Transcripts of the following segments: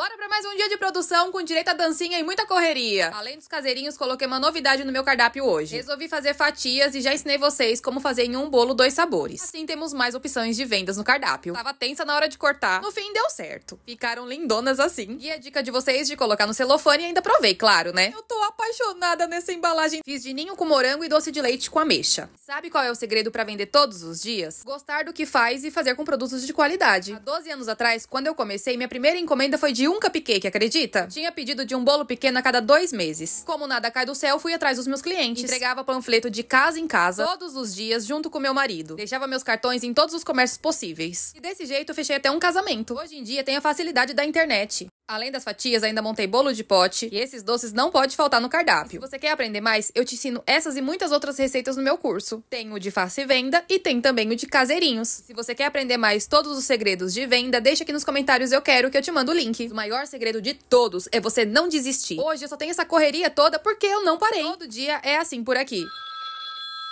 Bora pra mais um dia de produção com direito a dancinha e muita correria. Além dos caseirinhos, coloquei uma novidade no meu cardápio hoje. Resolvi fazer fatias e já ensinei vocês como fazer em um bolo dois sabores. Assim temos mais opções de vendas no cardápio. Tava tensa na hora de cortar. No fim deu certo. Ficaram lindonas assim. E a dica de vocês de colocar no celofane ainda provei, claro, né? Eu tô apaixonada nessa embalagem. Fiz de ninho com morango e doce de leite com ameixa. Sabe qual é o segredo para vender todos os dias? Gostar do que faz e fazer com produtos de qualidade. Há 12 anos atrás, quando eu comecei, minha primeira encomenda foi de um cupcake, acredita? Tinha pedido de um bolo pequeno a cada dois meses. Como nada cai do céu, fui atrás dos meus clientes. Entregava panfleto de casa em casa, todos os dias, junto com meu marido. Deixava meus cartões em todos os comércios possíveis. E desse jeito, fechei até um casamento. Hoje em dia, tem a facilidade da internet. Além das fatias, ainda montei bolo de pote e esses doces não pode faltar no cardápio. Se você quer aprender mais, eu te ensino essas e muitas outras receitas no meu curso. Tem o de face venda e tem também o de caseirinhos. Se você quer aprender mais todos os segredos de venda, deixa aqui nos comentários eu quero que eu te mando o link. O maior segredo de todos é você não desistir. Hoje eu só tenho essa correria toda porque eu não parei. Todo dia é assim por aqui.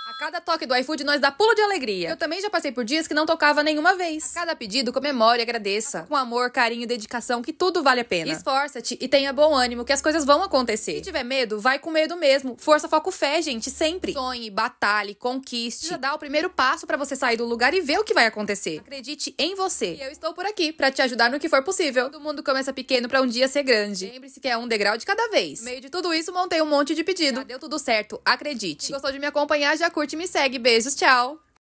A cada toque do iFood, nós dá pulo de alegria. Eu também já passei por dias que não tocava nenhuma vez. A cada pedido, comemore e agradeça. Com amor, carinho e dedicação, que tudo vale a pena. Esforça-te e tenha bom ânimo, que as coisas vão acontecer. Se tiver medo, vai com medo mesmo. Força, foco, fé, gente, sempre. Sonhe, batalhe, conquiste. Já dá o primeiro passo para você sair do lugar e ver o que vai acontecer. Acredite em você. E eu estou por aqui para te ajudar no que for possível. Todo mundo começa pequeno para um dia ser grande. Lembre-se que é um degrau de cada vez. No meio de tudo isso, montei um monte de pedido. Já deu tudo certo, acredite. Se gostou de me acompanhar, já curte e me segue. Beijos, tchau!